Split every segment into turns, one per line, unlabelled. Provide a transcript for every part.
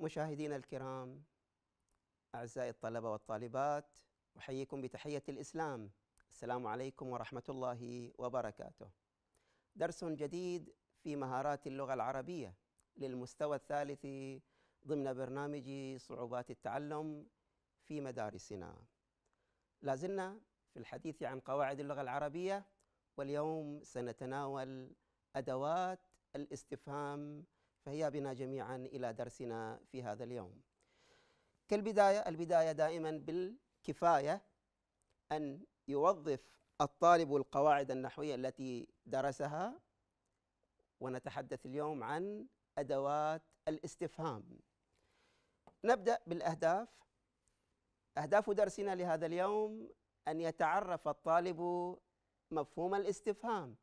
مشاهدينا الكرام أعزائي الطلبة والطالبات أحييكم بتحية الإسلام السلام عليكم ورحمة الله وبركاته درس جديد في مهارات اللغة العربية للمستوى الثالث ضمن برنامج صعوبات التعلم في مدارسنا لازلنا في الحديث عن قواعد اللغة العربية واليوم سنتناول أدوات الاستفهام فهيا بنا جميعا إلى درسنا في هذا اليوم كالبداية البداية دائما بالكفاية أن يوظف الطالب القواعد النحوية التي درسها ونتحدث اليوم عن أدوات الاستفهام نبدأ بالأهداف أهداف درسنا لهذا اليوم أن يتعرف الطالب مفهوم الاستفهام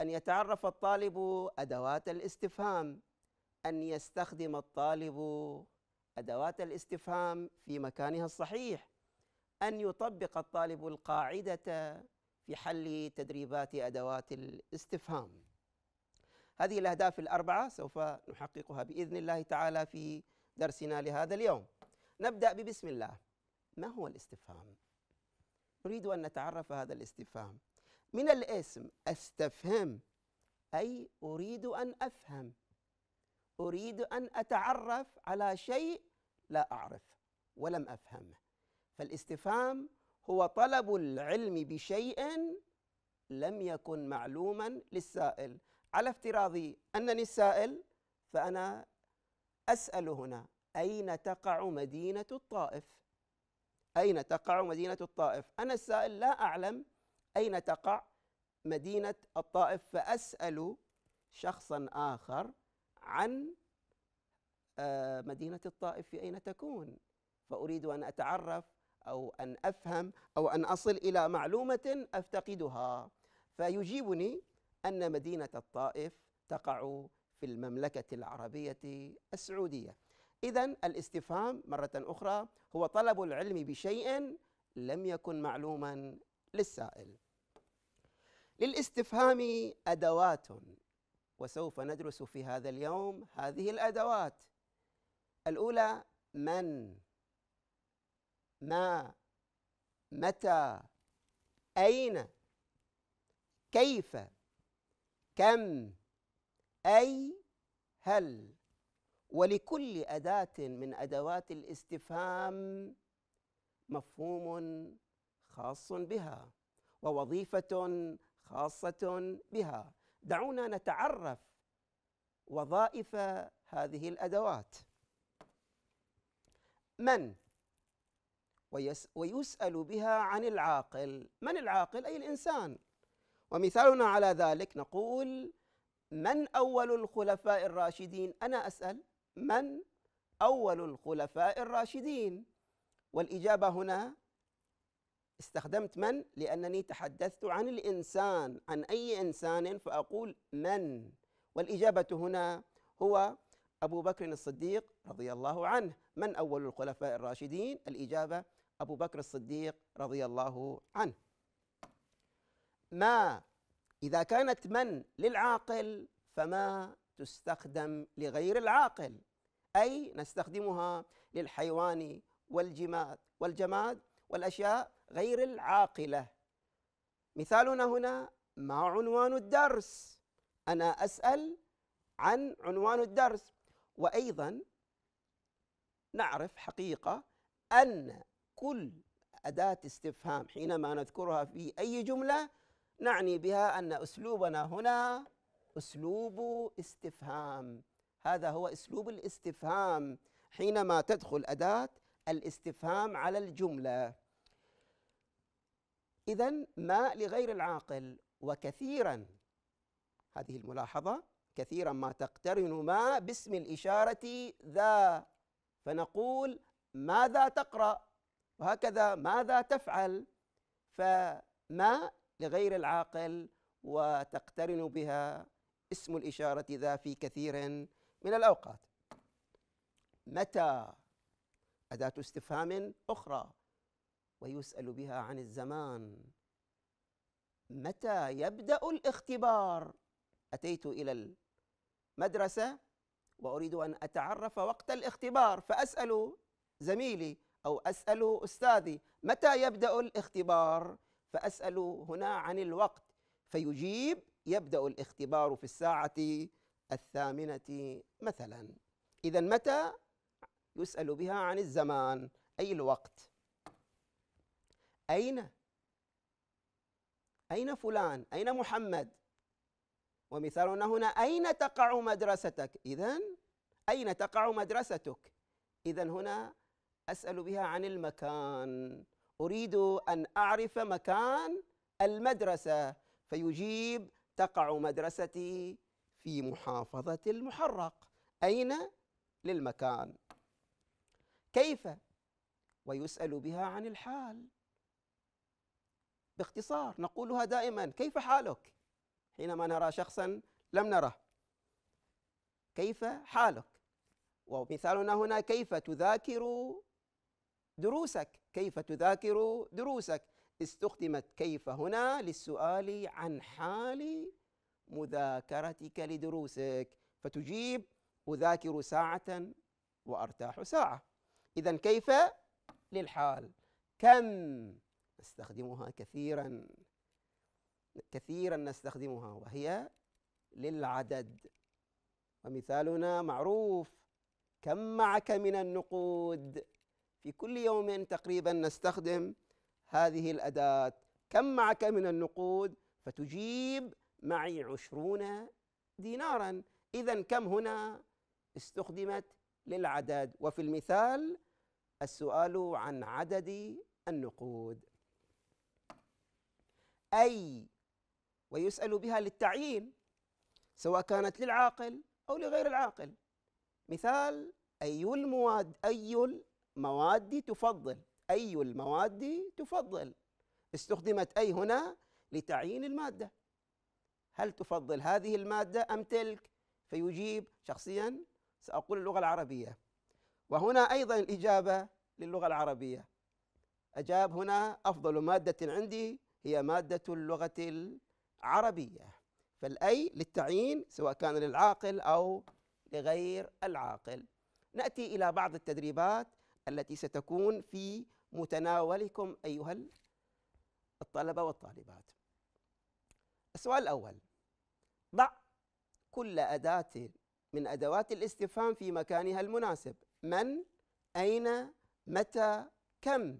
أن يتعرف الطالب أدوات الاستفهام أن يستخدم الطالب أدوات الاستفهام في مكانها الصحيح أن يطبق الطالب القاعدة في حل تدريبات أدوات الاستفهام هذه الأهداف الأربعة سوف نحققها بإذن الله تعالى في درسنا لهذا اليوم نبدأ ببسم الله ما هو الاستفهام؟ نريد أن نتعرف هذا الاستفهام من الاسم استفهم اي اريد ان افهم اريد ان اتعرف على شيء لا اعرفه ولم افهمه فالاستفهام هو طلب العلم بشيء لم يكن معلوما للسائل على افتراض انني السائل فانا اسال هنا اين تقع مدينه الطائف اين تقع مدينه الطائف انا السائل لا اعلم أين تقع مدينة الطائف فأسأل شخصا آخر عن آه، مدينة الطائف في أين تكون فأريد أن أتعرف أو أن أفهم أو أن أصل إلى معلومة أفتقدها فيجيبني أن مدينة الطائف تقع في المملكة العربية السعودية إذا الاستفهام مرة أخرى هو طلب العلم بشيء لم يكن معلوما للسائل للاستفهام ادوات وسوف ندرس في هذا اليوم هذه الادوات الاولى من ما متى اين كيف كم اي هل ولكل اداه من ادوات الاستفهام مفهوم خاص بها ووظيفه خاصه بها دعونا نتعرف وظائف هذه الادوات من ويسأل بها عن العاقل من العاقل أي الإنسان ومثالنا على ذلك نقول من أول الخلفاء الراشدين أنا أسأل من أول الخلفاء الراشدين والإجابة هنا استخدمت من لأنني تحدثت عن الإنسان عن أي إنسان فأقول من والإجابة هنا هو أبو بكر الصديق رضي الله عنه من أول الخلفاء الراشدين الإجابة أبو بكر الصديق رضي الله عنه ما إذا كانت من للعاقل فما تستخدم لغير العاقل أي نستخدمها للحيوان والجماد والجماد والأشياء غير العاقله مثالنا هنا ما عنوان الدرس انا اسال عن عنوان الدرس وايضا نعرف حقيقه ان كل اداه استفهام حينما نذكرها في اي جمله نعني بها ان اسلوبنا هنا اسلوب استفهام هذا هو اسلوب الاستفهام حينما تدخل اداه الاستفهام على الجمله إذا ما لغير العاقل وكثيرا هذه الملاحظة كثيرا ما تقترن ما باسم الإشارة ذا فنقول ماذا تقرأ وهكذا ماذا تفعل فما لغير العاقل وتقترن بها اسم الإشارة ذا في كثير من الأوقات متى أداة استفهام أخرى ويسأل بها عن الزمان متى يبدأ الاختبار أتيت إلى المدرسة وأريد أن أتعرف وقت الاختبار فأسأل زميلي أو أسأل أستاذي متى يبدأ الاختبار فأسأل هنا عن الوقت فيجيب يبدأ الاختبار في الساعة الثامنة مثلا إذا متى يسأل بها عن الزمان أي الوقت أين؟ أين فلان؟ أين محمد؟ ومثالنا هنا أين تقع مدرستك؟ إذا أين تقع مدرستك؟ إذا هنا أسأل بها عن المكان أريد أن أعرف مكان المدرسة فيجيب تقع مدرستي في محافظة المحرق أين؟ للمكان كيف؟ ويسأل بها عن الحال باختصار نقولها دائما كيف حالك حينما نرى شخصا لم نره كيف حالك ومثالنا هنا كيف تذاكر دروسك كيف تذاكر دروسك استخدمت كيف هنا للسؤال عن حال مذاكرتك لدروسك فتجيب أذاكر ساعة وأرتاح ساعة إذا كيف للحال كم نستخدمها كثيرا كثيرا نستخدمها وهي للعدد ومثالنا معروف كم معك من النقود في كل يوم تقريبا نستخدم هذه الأداة كم معك من النقود فتجيب معي عشرون دينارا إذا كم هنا استخدمت للعدد وفي المثال السؤال عن عدد النقود أي ويسأل بها للتعيين سواء كانت للعاقل أو لغير العاقل مثال أي المواد أي المواد تفضل أي المواد تفضل استخدمت أي هنا لتعيين المادة هل تفضل هذه المادة أم تلك فيجيب شخصيا سأقول اللغة العربية وهنا أيضا الإجابة للغة العربية أجاب هنا أفضل مادة عندي هي مادة اللغة العربية فالأي للتعيين سواء كان للعاقل أو لغير العاقل نأتي إلى بعض التدريبات التي ستكون في متناولكم أيها الطلبة والطالبات السؤال الأول ضع كل أداة من أدوات الاستفهام في مكانها المناسب من أين متى كم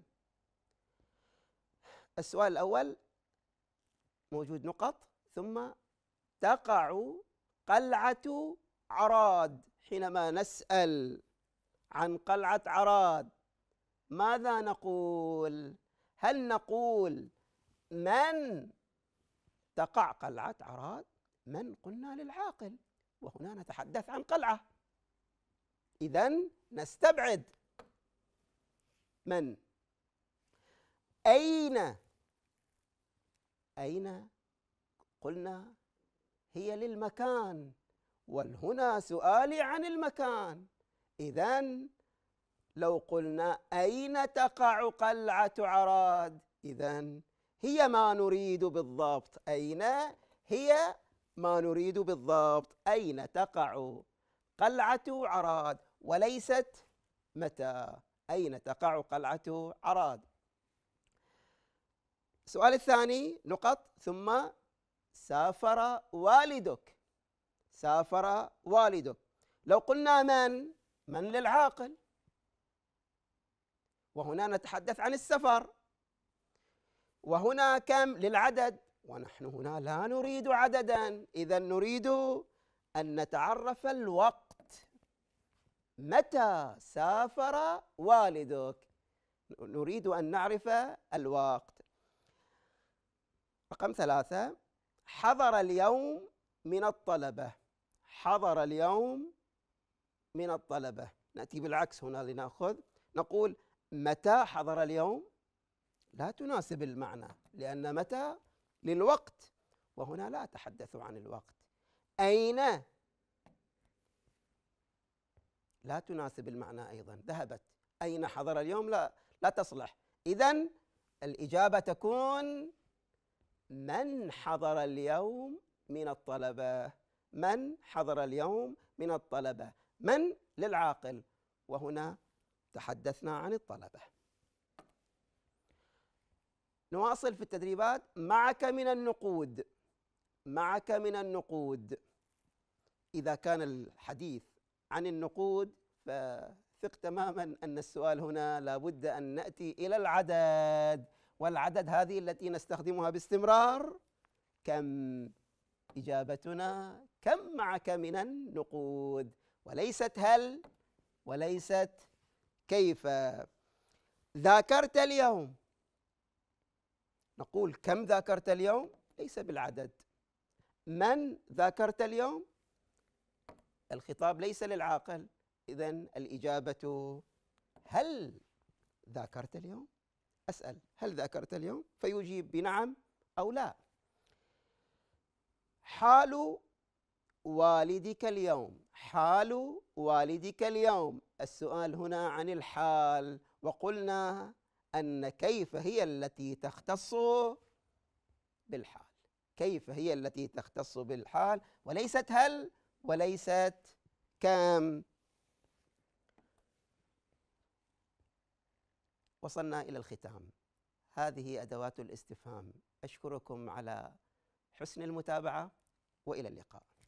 السؤال الأول موجود نقط ثم تقع قلعة عراد حينما نسأل عن قلعة عراد ماذا نقول؟ هل نقول من تقع قلعة عراد؟ من قلنا للعاقل وهنا نتحدث عن قلعة إذا نستبعد من أين أين قلنا هي للمكان والهنا سؤالي عن المكان إذا لو قلنا أين تقع قلعة عراد إذا هي ما نريد بالضبط أين هي ما نريد بالضبط أين تقع قلعة عراد وليست متى أين تقع قلعة عراد السؤال الثاني نقط ثم سافر والدك سافر والدك لو قلنا من من للعاقل وهنا نتحدث عن السفر وهنا كم للعدد ونحن هنا لا نريد عددا اذا نريد ان نتعرف الوقت متى سافر والدك نريد ان نعرف الوقت رقم ثلاثة حضر اليوم من الطلبة حضر اليوم من الطلبة نأتي بالعكس هنا لنأخذ نقول متى حضر اليوم لا تناسب المعنى لأن متى للوقت وهنا لا أتحدث عن الوقت أين لا تناسب المعنى أيضا ذهبت أين حضر اليوم لا لا تصلح إذا الإجابة تكون من حضر اليوم من الطلبة من حضر اليوم من الطلبة من للعاقل وهنا تحدثنا عن الطلبة نواصل في التدريبات معك من النقود معك من النقود إذا كان الحديث عن النقود فثق تماما أن السؤال هنا لابد أن نأتي إلى العدد والعدد هذه التي نستخدمها باستمرار كم إجابتنا كم معك من النقود وليست هل وليست كيف ذاكرت اليوم نقول كم ذاكرت اليوم ليس بالعدد من ذاكرت اليوم الخطاب ليس للعاقل إذا الإجابة هل ذاكرت اليوم أسأل هل ذاكرت اليوم؟ فيجيب بنعم أو لا حال والدك اليوم حال والدك اليوم السؤال هنا عن الحال وقلنا أن كيف هي التي تختص بالحال كيف هي التي تختص بالحال وليست هل وليست كم وصلنا إلى الختام هذه أدوات الاستفهام أشكركم على حسن المتابعة وإلى اللقاء